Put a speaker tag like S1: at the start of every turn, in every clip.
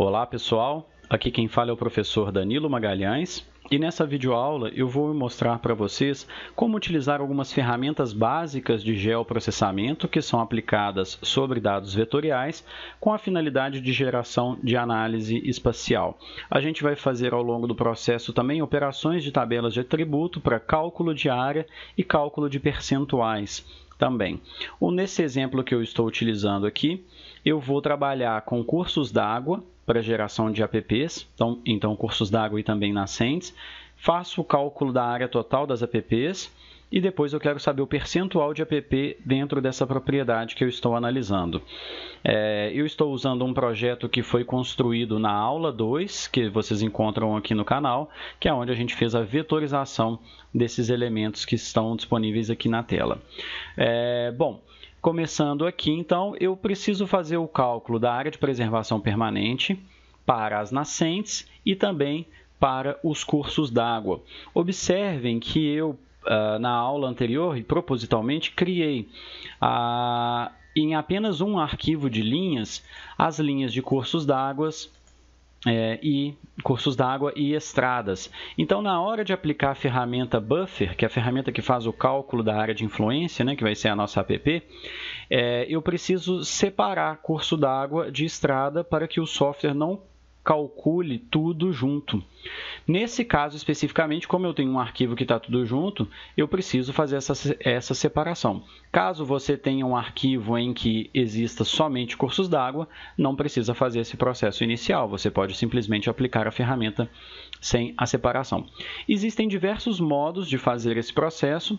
S1: Olá pessoal, aqui quem fala é o professor Danilo Magalhães e nessa videoaula eu vou mostrar para vocês como utilizar algumas ferramentas básicas de geoprocessamento que são aplicadas sobre dados vetoriais com a finalidade de geração de análise espacial. A gente vai fazer ao longo do processo também operações de tabelas de atributo para cálculo de área e cálculo de percentuais também. nesse exemplo que eu estou utilizando aqui, eu vou trabalhar com cursos d'água, para geração de apps, então, então cursos d'água e também nascentes. Faço o cálculo da área total das apps e depois eu quero saber o percentual de app dentro dessa propriedade que eu estou analisando. É, eu estou usando um projeto que foi construído na aula 2, que vocês encontram aqui no canal, que é onde a gente fez a vetorização desses elementos que estão disponíveis aqui na tela. É, bom, Começando aqui, então, eu preciso fazer o cálculo da área de preservação permanente para as nascentes e também para os cursos d'água. Observem que eu, ah, na aula anterior, e propositalmente, criei a, ah, em apenas um arquivo de linhas as linhas de cursos d'água, é, e cursos d'água e estradas. Então, na hora de aplicar a ferramenta Buffer, que é a ferramenta que faz o cálculo da área de influência, né, que vai ser a nossa app, é, eu preciso separar curso d'água de estrada para que o software não calcule tudo junto. Nesse caso especificamente, como eu tenho um arquivo que está tudo junto, eu preciso fazer essa, essa separação. Caso você tenha um arquivo em que exista somente cursos d'água, não precisa fazer esse processo inicial, você pode simplesmente aplicar a ferramenta sem a separação. Existem diversos modos de fazer esse processo,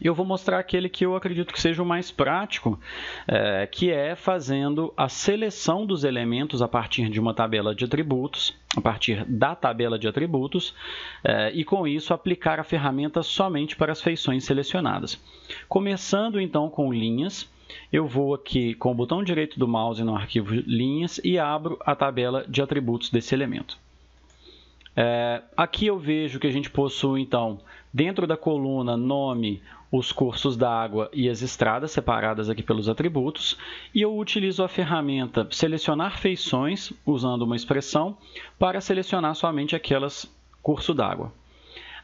S1: e eu vou mostrar aquele que eu acredito que seja o mais prático, é, que é fazendo a seleção dos elementos a partir de uma tabela de atributos, a partir da tabela de atributos, é, e com isso aplicar a ferramenta somente para as feições selecionadas. Começando então com linhas, eu vou aqui com o botão direito do mouse no arquivo linhas e abro a tabela de atributos desse elemento. É, aqui eu vejo que a gente possui então dentro da coluna nome os cursos da água e as estradas, separadas aqui pelos atributos, e eu utilizo a ferramenta selecionar feições, usando uma expressão, para selecionar somente aquelas curso d'água.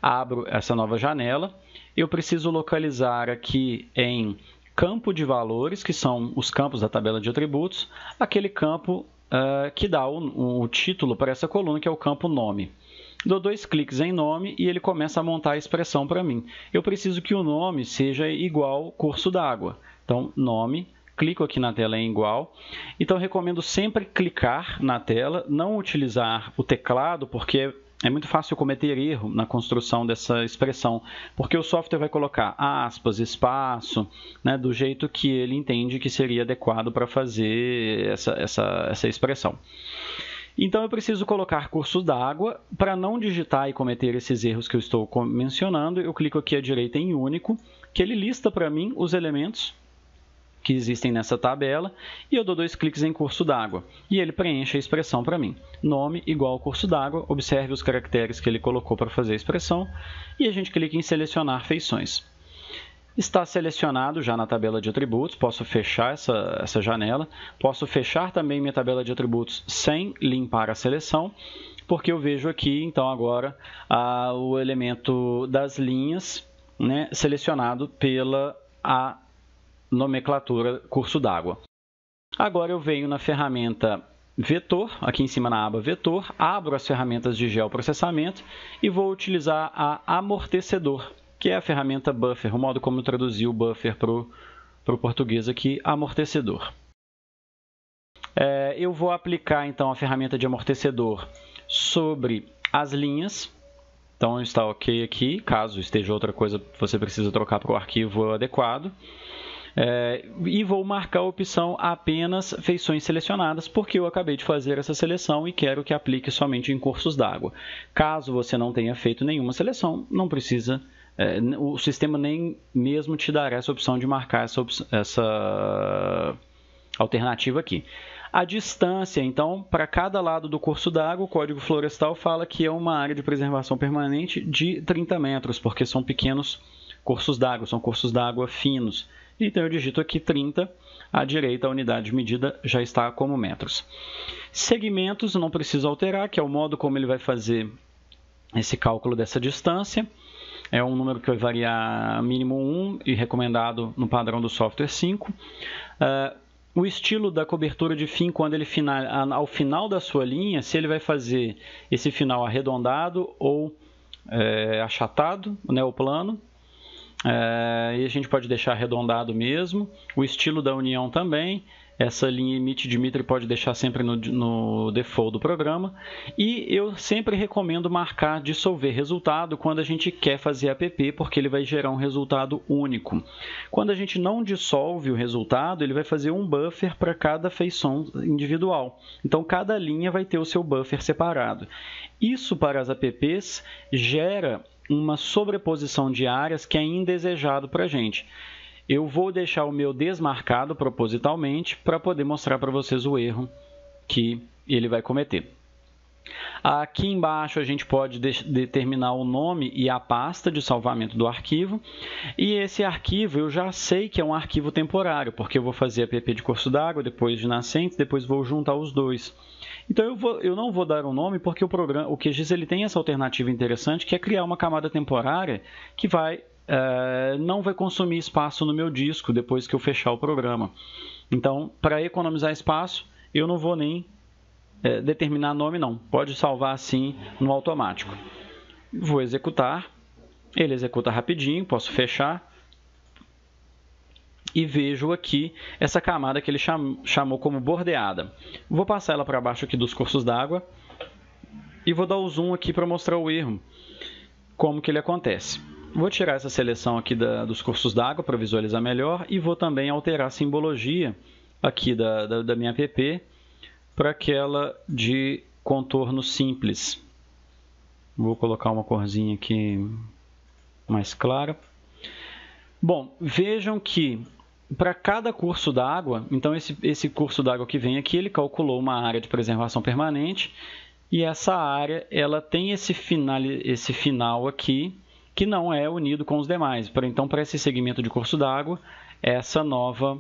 S1: Abro essa nova janela, eu preciso localizar aqui em campo de valores, que são os campos da tabela de atributos, aquele campo uh, que dá o, o título para essa coluna, que é o campo nome. Dou dois cliques em nome e ele começa a montar a expressão para mim. Eu preciso que o nome seja igual curso d'água. Então, nome, clico aqui na tela em igual. Então, recomendo sempre clicar na tela, não utilizar o teclado, porque é muito fácil cometer erro na construção dessa expressão, porque o software vai colocar aspas, espaço, né, do jeito que ele entende que seria adequado para fazer essa, essa, essa expressão. Então eu preciso colocar curso d'água. Para não digitar e cometer esses erros que eu estou mencionando, eu clico aqui à direita em único, que ele lista para mim os elementos que existem nessa tabela e eu dou dois cliques em curso d'água e ele preenche a expressão para mim. Nome igual curso d'água, observe os caracteres que ele colocou para fazer a expressão e a gente clica em selecionar feições. Está selecionado já na tabela de atributos, posso fechar essa, essa janela, posso fechar também minha tabela de atributos sem limpar a seleção, porque eu vejo aqui, então, agora a o elemento das linhas né, selecionado pela a nomenclatura curso d'água. Agora eu venho na ferramenta vetor, aqui em cima na aba vetor, abro as ferramentas de geoprocessamento e vou utilizar a amortecedor que é a ferramenta buffer, o modo como traduzir o buffer para o português aqui, amortecedor. É, eu vou aplicar então a ferramenta de amortecedor sobre as linhas. Então está ok aqui, caso esteja outra coisa você precisa trocar para o arquivo adequado. É, e vou marcar a opção apenas feições selecionadas, porque eu acabei de fazer essa seleção e quero que aplique somente em cursos d'água. Caso você não tenha feito nenhuma seleção, não precisa é, o sistema nem mesmo te dará essa opção de marcar essa, essa alternativa aqui. A distância, então, para cada lado do curso d'água, o Código Florestal fala que é uma área de preservação permanente de 30 metros, porque são pequenos cursos d'água, são cursos d'água finos. Então eu digito aqui 30, à direita a unidade de medida já está como metros. Segmentos não precisa alterar, que é o modo como ele vai fazer esse cálculo dessa distância é um número que vai variar mínimo 1 e recomendado no padrão do software 5. Uh, ah, o estilo da cobertura de fim, quando ele final, ao final da sua linha, se ele vai fazer esse final arredondado ou é, achatado, né, o plano. É, e a gente pode deixar arredondado mesmo. O estilo da união também. Essa linha emit Dmitry pode deixar sempre no, no default do programa. E eu sempre recomendo marcar dissolver resultado quando a gente quer fazer app, porque ele vai gerar um resultado único. Quando a gente não dissolve o resultado, ele vai fazer um buffer para cada feição individual. Então cada linha vai ter o seu buffer separado. Isso para as apps gera uma sobreposição de áreas que é indesejado para a gente. Eu vou deixar o meu desmarcado propositalmente para poder mostrar para vocês o erro que ele vai cometer. Aqui embaixo a gente pode determinar o nome e a pasta de salvamento do arquivo. E esse arquivo eu já sei que é um arquivo temporário, porque eu vou fazer app de curso d'água, depois de nascente, depois vou juntar os dois. Então eu, vou, eu não vou dar o um nome porque o programa, o QGIS ele tem essa alternativa interessante que é criar uma camada temporária que vai é, não vai consumir espaço no meu disco depois que eu fechar o programa. Então, para economizar espaço, eu não vou nem é, determinar nome, não. Pode salvar assim no automático. Vou executar, ele executa rapidinho, posso fechar e vejo aqui essa camada que ele cham, chamou como bordeada. Vou passar ela para baixo aqui dos cursos d'água e vou dar o zoom aqui para mostrar o erro, como que ele acontece. Vou tirar essa seleção aqui da, dos cursos d'água para visualizar melhor e vou também alterar a simbologia aqui da, da, da minha app para aquela de contorno simples. Vou colocar uma corzinha aqui mais clara. Bom, vejam que para cada curso d'água, então esse, esse curso d'água que vem aqui, ele calculou uma área de preservação permanente e essa área ela tem esse esse final aqui que não é unido com os demais. Então, para esse segmento de curso d'água, essa nova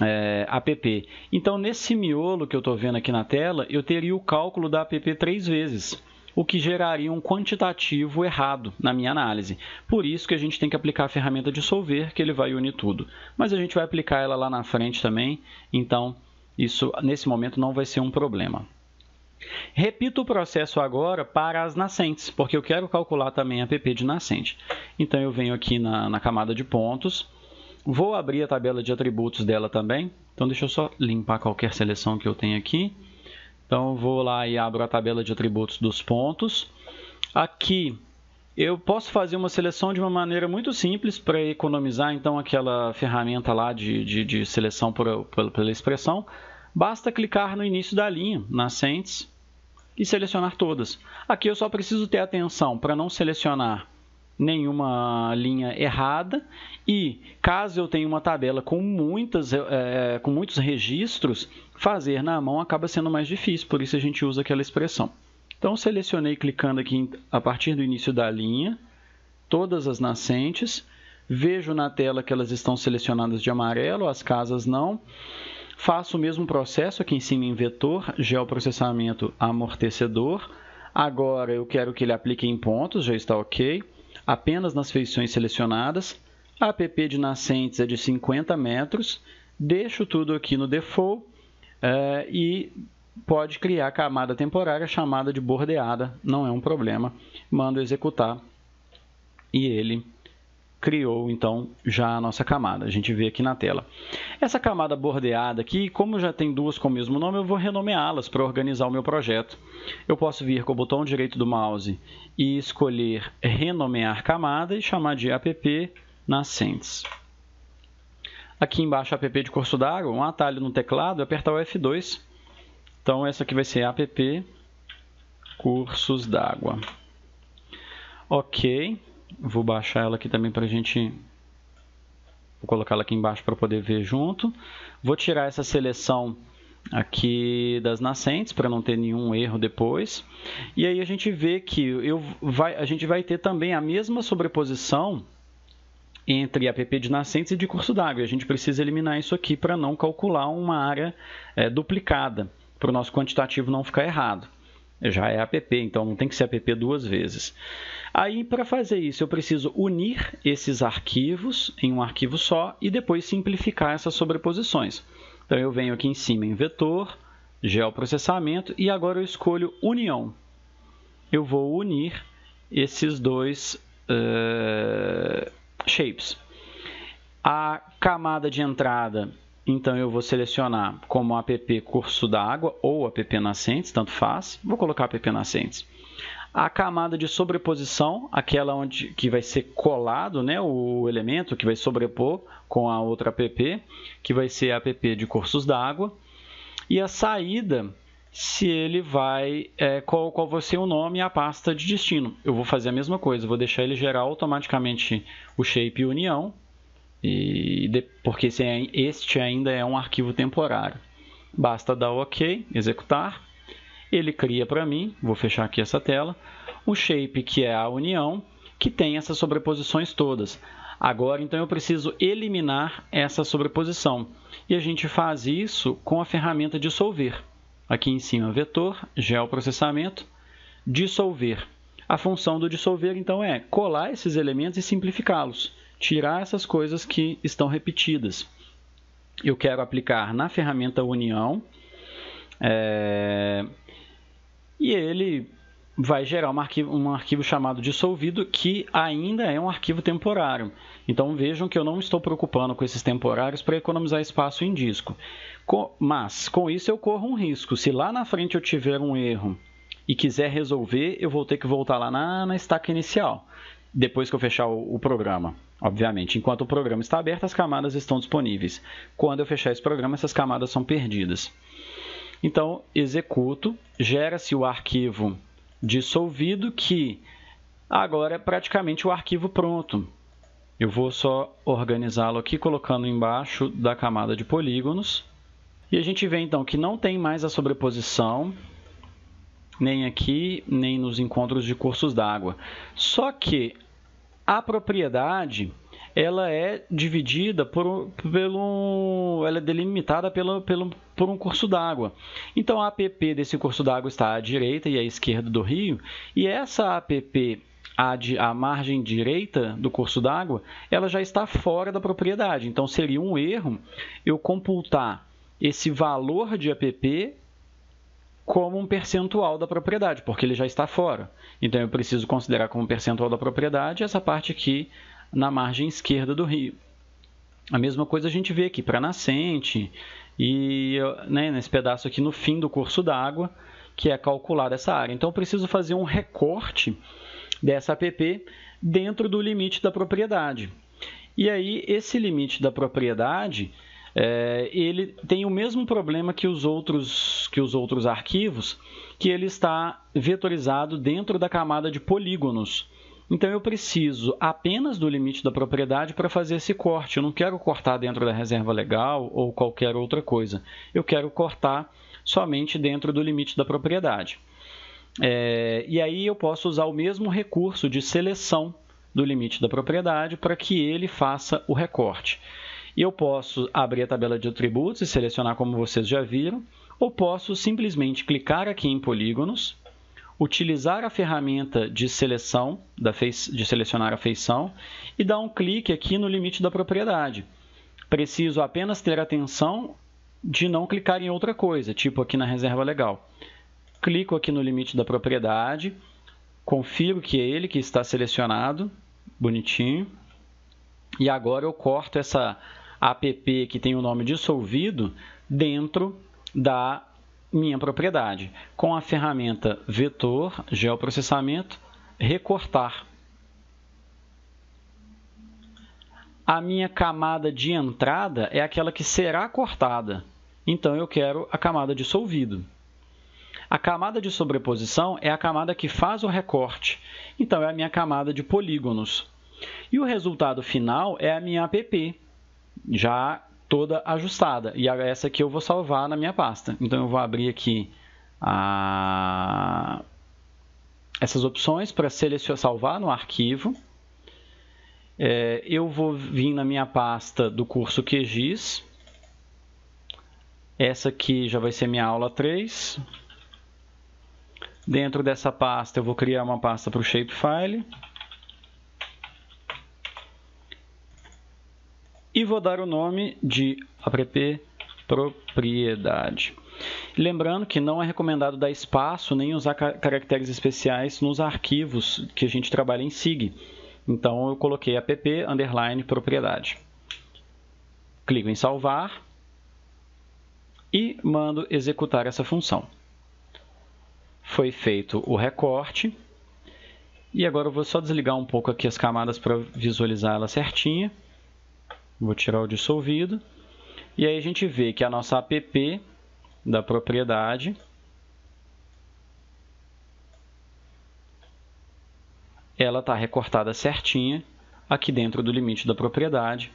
S1: é, app. Então, nesse miolo que eu estou vendo aqui na tela, eu teria o cálculo da app três vezes o que geraria um quantitativo errado na minha análise. Por isso que a gente tem que aplicar a ferramenta dissolver, que ele vai unir tudo. Mas a gente vai aplicar ela lá na frente também, então isso nesse momento não vai ser um problema. Repito o processo agora para as nascentes, porque eu quero calcular também a PP de nascente. Então, eu venho aqui na, na camada de pontos, vou abrir a tabela de atributos dela também. Então, deixa eu só limpar qualquer seleção que eu tenho aqui. Então, vou lá e abro a tabela de atributos dos pontos. Aqui, eu posso fazer uma seleção de uma maneira muito simples para economizar, então, aquela ferramenta lá de, de, de seleção por, por, pela expressão basta clicar no início da linha, nascentes, e selecionar todas. Aqui eu só preciso ter atenção para não selecionar nenhuma linha errada e caso eu tenha uma tabela com muitas é, com muitos registros fazer na mão acaba sendo mais difícil por isso a gente usa aquela expressão então selecionei clicando aqui a partir do início da linha todas as nascentes vejo na tela que elas estão selecionadas de amarelo as casas não Faço o mesmo processo aqui em cima em vetor, geoprocessamento amortecedor. Agora eu quero que ele aplique em pontos, já está ok. Apenas nas feições selecionadas. A APP de nascentes é de 50 metros. Deixo tudo aqui no default uh, e pode criar camada temporária chamada de bordeada, não é um problema. Mando executar e ele criou então já a nossa camada. A gente vê aqui na tela. Essa camada bordeada aqui, como já tem duas com o mesmo nome, eu vou renomeá-las para organizar o meu projeto. Eu posso vir com o botão direito do mouse e escolher renomear camada e chamar de app nascentes. Aqui embaixo app de curso d'água, um atalho no teclado, apertar o F2. Então essa aqui vai ser app cursos d'água. OK. Vou baixar ela aqui também para a gente... Vou colocá-la aqui embaixo para poder ver junto. Vou tirar essa seleção aqui das nascentes para não ter nenhum erro depois. E aí a gente vê que eu vai, a gente vai ter também a mesma sobreposição entre app de nascentes e de curso d'água. A gente precisa eliminar isso aqui para não calcular uma área é, duplicada, para o nosso quantitativo não ficar errado já é app, então não tem que ser app duas vezes. Aí, para fazer isso, eu preciso unir esses arquivos em um arquivo só e depois simplificar essas sobreposições. Então, eu venho aqui em cima em vetor, geoprocessamento e agora eu escolho união. Eu vou unir esses dois uh, shapes. A camada de entrada então eu vou selecionar como app curso d'água ou app nascentes, tanto faz. Vou colocar app nascentes. A camada de sobreposição, aquela onde que vai ser colado, né, o elemento que vai sobrepor com a outra app, que vai ser a app de cursos d'água. E a saída, se ele vai, é, qual, qual vai ser o nome e a pasta de destino. Eu vou fazer a mesma coisa, vou deixar ele gerar automaticamente o shape união, e de, porque esse, é, este ainda é um arquivo temporário. Basta dar OK, executar. Ele cria para mim, vou fechar aqui essa tela, o shape que é a união, que tem essas sobreposições todas. Agora, então, eu preciso eliminar essa sobreposição. E a gente faz isso com a ferramenta dissolver. Aqui em cima, vetor, geoprocessamento, dissolver. A função do dissolver, então, é colar esses elementos e simplificá-los tirar essas coisas que estão repetidas. Eu quero aplicar na ferramenta União é, e ele vai gerar um arquivo, um arquivo chamado dissolvido que ainda é um arquivo temporário. Então vejam que eu não estou preocupando com esses temporários para economizar espaço em disco. Com, mas com isso eu corro um risco. Se lá na frente eu tiver um erro e quiser resolver, eu vou ter que voltar lá na, na estaca inicial depois que eu fechar o, o, programa, obviamente. Enquanto o programa está aberto, as camadas estão disponíveis. Quando eu fechar esse programa, essas camadas são perdidas. Então, executo, gera-se o arquivo dissolvido que agora é praticamente o arquivo pronto. Eu vou só organizá-lo aqui colocando embaixo da camada de polígonos. E a gente vê então que não tem mais a sobreposição, nem aqui, nem nos encontros de cursos d'água. Só que a propriedade ela é dividida por, pelo ela é delimitada pelo pelo, por um curso d'água. Então a APP desse curso d'água está à direita e à esquerda do rio, e essa APP a, a margem direita do curso d'água, ela já está fora da propriedade. Então seria um erro eu computar esse valor de APP como um percentual da propriedade, porque ele já está fora. Então eu preciso considerar como percentual da propriedade essa parte aqui na margem esquerda do rio. A mesma coisa a gente vê aqui para nascente e né, nesse pedaço aqui no fim do curso d'água, que é calcular essa área. Então eu preciso fazer um recorte dessa APP dentro do limite da propriedade. E aí esse limite da propriedade é, ele tem o mesmo problema que os outros que os outros arquivos, que ele está vetorizado dentro da camada de polígonos. Então eu preciso apenas do limite da propriedade para fazer esse corte. Eu não quero cortar dentro da reserva legal ou qualquer outra coisa. Eu quero cortar somente dentro do limite da propriedade. É, e aí eu posso usar o mesmo recurso de seleção do limite da propriedade para que ele faça o recorte. E eu posso abrir a tabela de atributos e selecionar como vocês já viram, ou posso simplesmente clicar aqui em polígonos, utilizar a ferramenta de seleção, da de selecionar a feição, e dar um clique aqui no limite da propriedade. Preciso apenas ter atenção de não clicar em outra coisa, tipo aqui na reserva legal. Clico aqui no limite da propriedade, confiro que é ele que está selecionado, bonitinho. E agora eu corto essa app que tem o nome dissolvido dentro da minha propriedade, com a ferramenta vetor geoprocessamento recortar. A minha camada de entrada é aquela que será cortada. Então eu quero a camada dissolvido. A camada de sobreposição é a camada que faz o recorte. Então é a minha camada de polígonos. E o resultado final é a minha app, já toda ajustada. E essa aqui eu vou salvar na minha pasta. Então eu vou abrir aqui a... essas opções para selecionar, salvar no arquivo. É, eu vou vir na minha pasta do curso QGIS. Essa aqui já vai ser minha aula 3. Dentro dessa pasta eu vou criar uma pasta para o Shapefile. e vou dar o nome de app propriedade. Lembrando que não é recomendado dar espaço nem usar caracteres especiais nos arquivos que a gente trabalha em SIG. Então eu coloquei app underline propriedade. Clico em salvar e mando executar essa função. Foi feito o recorte. E agora eu vou só desligar um pouco aqui as camadas para visualizar ela certinha. Vou tirar o dissolvido. E aí a gente vê que a nossa app da propriedade ela está recortada certinha aqui dentro do limite da propriedade.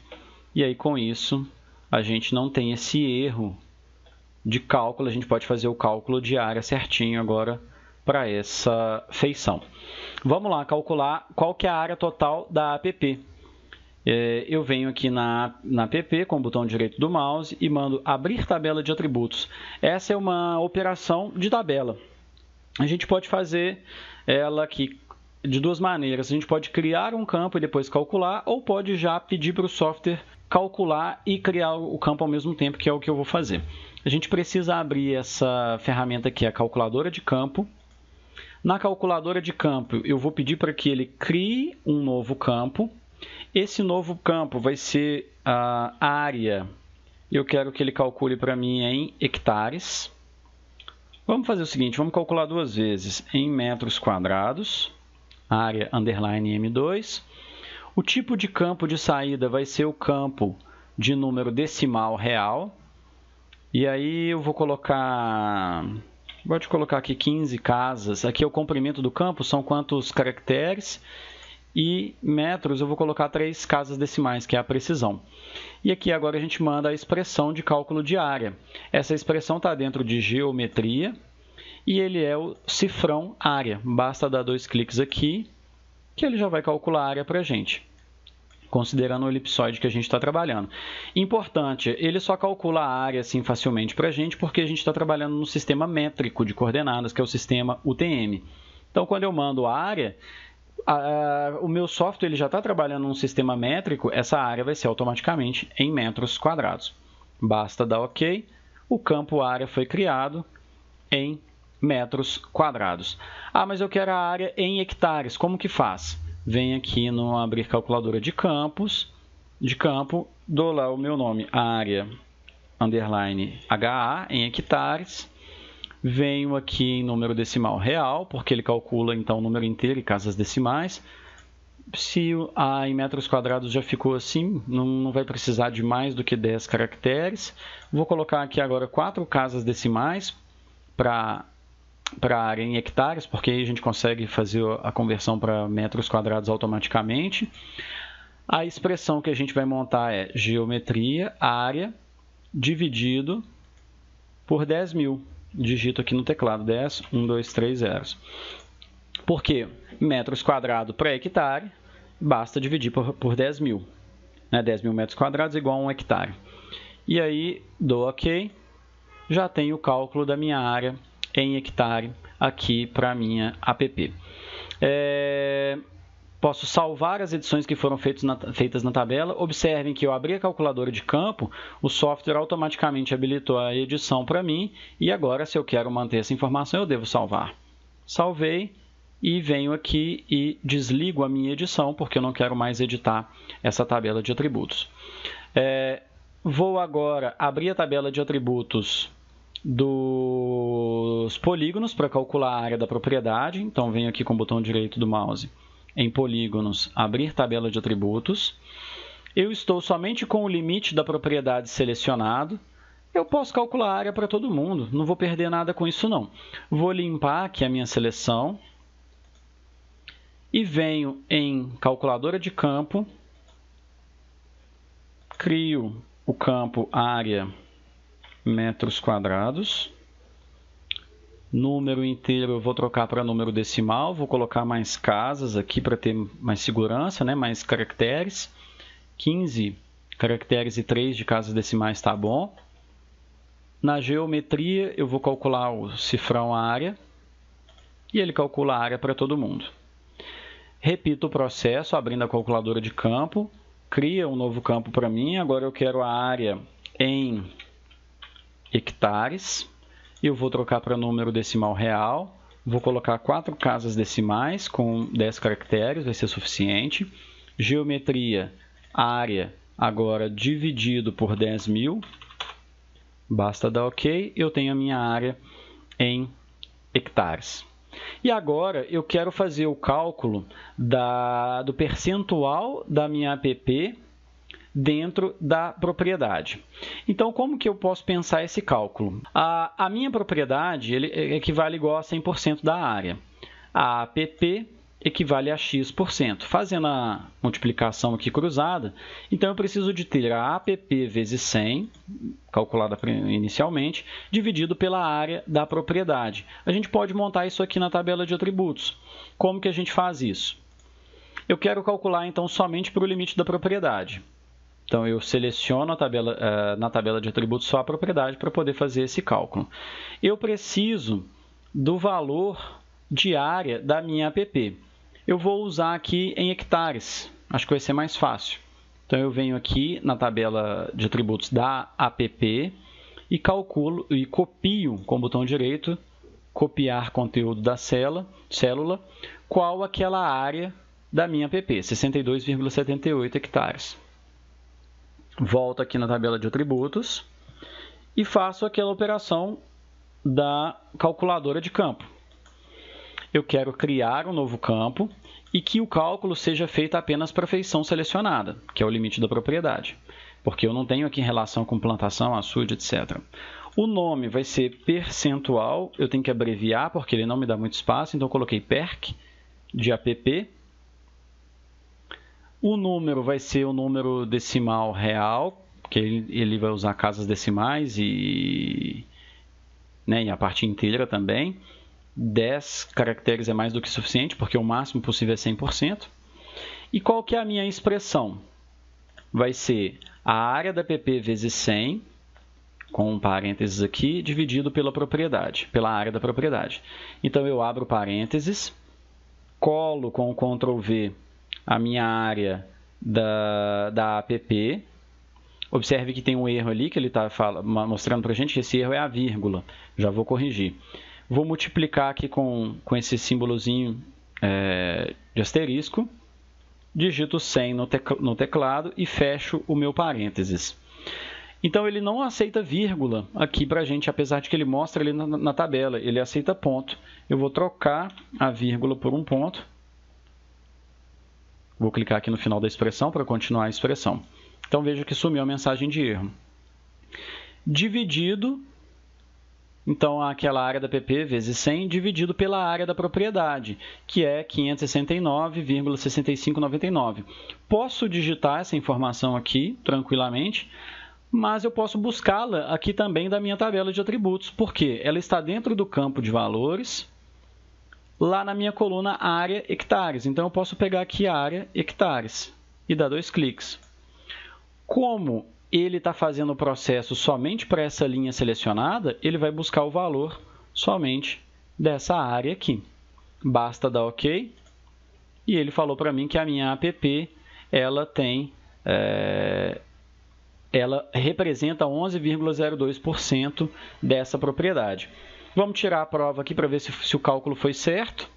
S1: E aí com isso a gente não tem esse erro de cálculo, a gente pode fazer o cálculo de área certinho agora para essa feição. Vamos lá calcular qual que é a área total da app. É, eu venho aqui na, na app com o botão direito do mouse e mando abrir tabela de atributos. Essa é uma operação de tabela. A gente pode fazer ela aqui de duas maneiras. A gente pode criar um campo e depois calcular, ou pode já pedir para o software calcular e criar o campo ao mesmo tempo, que é o que eu vou fazer. A gente precisa abrir essa ferramenta aqui, a calculadora de campo. Na calculadora de campo, eu vou pedir para que ele crie um novo campo esse novo campo vai ser a área. Eu quero que ele calcule para mim em hectares. Vamos fazer o seguinte, vamos calcular duas vezes em metros quadrados, área underline M2. O tipo de campo de saída vai ser o campo de número decimal real. E aí eu vou colocar, pode colocar aqui 15 casas. Aqui é o comprimento do campo, são quantos caracteres? e metros eu vou colocar três casas decimais, que é a precisão. E aqui agora a gente manda a expressão de cálculo de área. Essa expressão está dentro de geometria e ele é o cifrão área. Basta dar dois cliques aqui que ele já vai calcular a área para a gente, considerando o elipsoide que a gente está trabalhando. Importante, ele só calcula a área assim facilmente para a gente porque a gente está trabalhando no sistema métrico de coordenadas, que é o sistema UTM. Então, quando eu mando a área, a, o meu software ele já está trabalhando num sistema métrico, essa área vai ser automaticamente em metros quadrados. Basta dar OK, o campo área foi criado em metros quadrados. Ah, mas eu quero a área em hectares, como que faz? Vem aqui no abrir calculadora de campos, de campo, dou lá o meu nome, área underline HA em hectares, venho aqui em número decimal real, porque ele calcula então o número inteiro e casas decimais. Se A em metros quadrados já ficou assim, não, não vai precisar de mais do que 10 caracteres. Vou colocar aqui agora quatro casas decimais para para área em hectares, porque aí a gente consegue fazer a conversão para metros quadrados automaticamente. A expressão que a gente vai montar é geometria área dividido por 10 mil digito aqui no teclado 10, 1, 2, 3 zeros. Por quê? Metros quadrados para hectare, basta dividir por, por 10 mil. Né? 10 mil metros quadrados igual a 1 hectare. E aí, dou OK, já tenho o cálculo da minha área em hectare aqui para a minha app. É... Posso salvar as edições que foram na, feitas na tabela. Observem que eu abri a calculadora de campo, o software automaticamente habilitou a edição para mim. E agora, se eu quero manter essa informação, eu devo salvar. Salvei e venho aqui e desligo a minha edição, porque eu não quero mais editar essa tabela de atributos. É, vou agora abrir a tabela de atributos dos polígonos para calcular a área da propriedade. Então, venho aqui com o botão direito do mouse em polígonos, abrir tabela de atributos. Eu estou somente com o limite da propriedade selecionado. Eu posso calcular a área para todo mundo, não vou perder nada com isso não. Vou limpar aqui a minha seleção e venho em calculadora de campo, crio o campo área metros quadrados número inteiro eu vou trocar para número decimal, vou colocar mais casas aqui para ter mais segurança, né? mais caracteres. 15 caracteres e 3 de casas decimais está bom. Na geometria eu vou calcular o cifrão área e ele calcula a área para todo mundo. Repito o processo abrindo a calculadora de campo, cria um novo campo para mim, agora eu quero a área em hectares eu vou trocar para número decimal real, vou colocar quatro casas decimais com 10 caracteres, vai ser suficiente. Geometria, área, agora dividido por 10.000, mil, basta dar OK, eu tenho a minha área em hectares. E agora eu quero fazer o cálculo da, do percentual da minha app dentro da propriedade. Então, como que eu posso pensar esse cálculo? A, a minha propriedade ele, é, equivale igual a 100% da área. A APP equivale a x%. Fazendo a multiplicação aqui cruzada, então eu preciso de ter a APP vezes 100, calculada inicialmente, dividido pela área da propriedade. A gente pode montar isso aqui na tabela de atributos. Como que a gente faz isso? Eu quero calcular, então, somente para o limite da propriedade. Então eu seleciono tabela, uh, na tabela de atributos só a propriedade para poder fazer esse cálculo. Eu preciso do valor de área da minha app. Eu vou usar aqui em hectares, acho que vai ser mais fácil. Então eu venho aqui na tabela de atributos da app e calculo e copio com o botão direito copiar conteúdo da célula, célula qual aquela área da minha app, 62,78 hectares volto aqui na tabela de atributos e faço aquela operação da calculadora de campo. Eu quero criar um novo campo e que o cálculo seja feito apenas para a feição selecionada, que é o limite da propriedade, porque eu não tenho aqui relação com plantação, açude, etc. O nome vai ser percentual, eu tenho que abreviar porque ele não me dá muito espaço, então eu coloquei PERC de app o número vai ser o número decimal real, porque ele, ele vai usar casas decimais e, né, e a parte inteira também. 10 caracteres é mais do que suficiente, porque o máximo possível é 100%. E qual que é a minha expressão? Vai ser a área da PP vezes 100, com um parênteses aqui, dividido pela propriedade, pela área da propriedade. Então, eu abro parênteses, colo com o Ctrl V a minha área da, da app. Observe que tem um erro ali que ele está mostrando para a gente, que esse erro é a vírgula. Já vou corrigir. Vou multiplicar aqui com, com esse símbolozinho é, de asterisco. Digito 100 no, no teclado e fecho o meu parênteses. Então ele não aceita vírgula aqui para a gente, apesar de que ele mostra ali na, na, tabela. Ele aceita ponto. Eu vou trocar a vírgula por um ponto Vou clicar aqui no final da expressão para continuar a expressão. Então veja que sumiu a mensagem de erro. Dividido, então aquela área da PP vezes 100 dividido pela área da propriedade, que é 569,6599. Posso digitar essa informação aqui tranquilamente, mas eu posso buscá-la aqui também da minha tabela de atributos, porque ela está dentro do campo de valores lá na minha coluna área hectares. Então eu posso pegar aqui a área hectares e dar dois cliques. Como ele está fazendo o processo somente para essa linha selecionada, ele vai buscar o valor somente dessa área aqui. Basta dar OK. E ele falou para mim que a minha app ela tem é, ela representa 11,02% dessa propriedade. Vamos tirar a prova aqui para ver se, se o cálculo foi certo.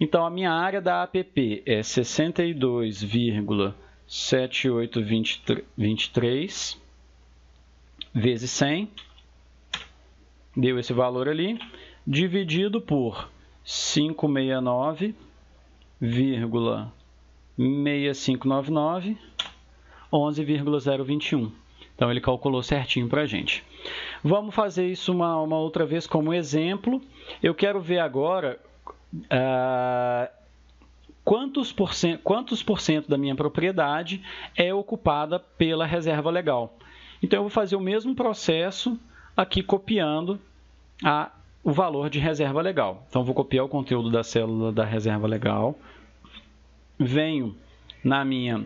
S1: Então, a minha área da APP é 62,7823 vezes 100, deu esse valor ali, dividido por 569,6599, 11,021. Então, ele calculou certinho para a gente. Vamos fazer isso uma, uma outra vez como exemplo. Eu quero ver agora uh, quantos, por cento, quantos da minha propriedade é ocupada pela reserva legal. Então, eu vou fazer o mesmo processo aqui copiando a, o valor de reserva legal. Então, vou copiar o conteúdo da célula da reserva legal. Venho na minha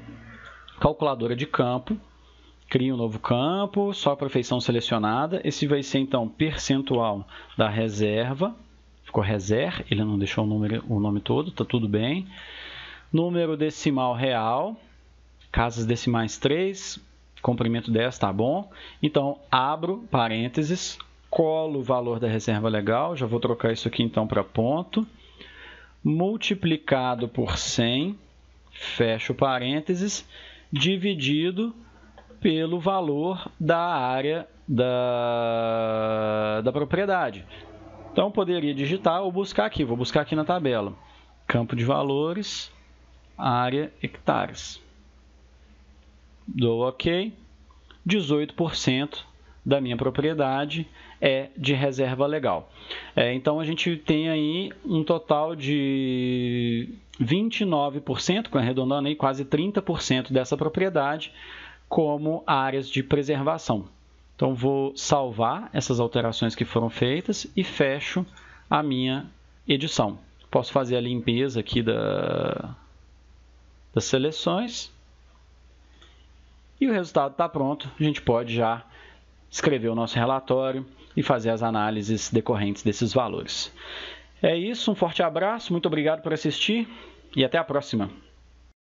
S1: calculadora de campo cria um novo campo, só para feição selecionada. Esse vai ser então percentual da reserva, ficou reserva, ele não deixou o, número, o nome todo, tá tudo bem. Número decimal real, casas decimais 3, comprimento 10, tá bom. Então, abro parênteses, colo o valor da reserva legal, já vou trocar isso aqui então para ponto, multiplicado por 100, fecho parênteses, dividido pelo valor da área da, da propriedade. Então poderia digitar ou buscar aqui, vou buscar aqui na tabela. Campo de valores, área hectares. Dou OK. 18% da minha propriedade é de reserva legal. É, então a gente tem aí um total de 29%, arredondando aí quase 30% dessa propriedade como áreas de preservação. Então vou salvar essas alterações que foram feitas e fecho a minha edição. Posso fazer a limpeza aqui da, das seleções e o resultado está pronto. A gente pode já escrever o nosso relatório e fazer as análises decorrentes desses valores. É isso, um forte abraço, muito obrigado por assistir e até a próxima.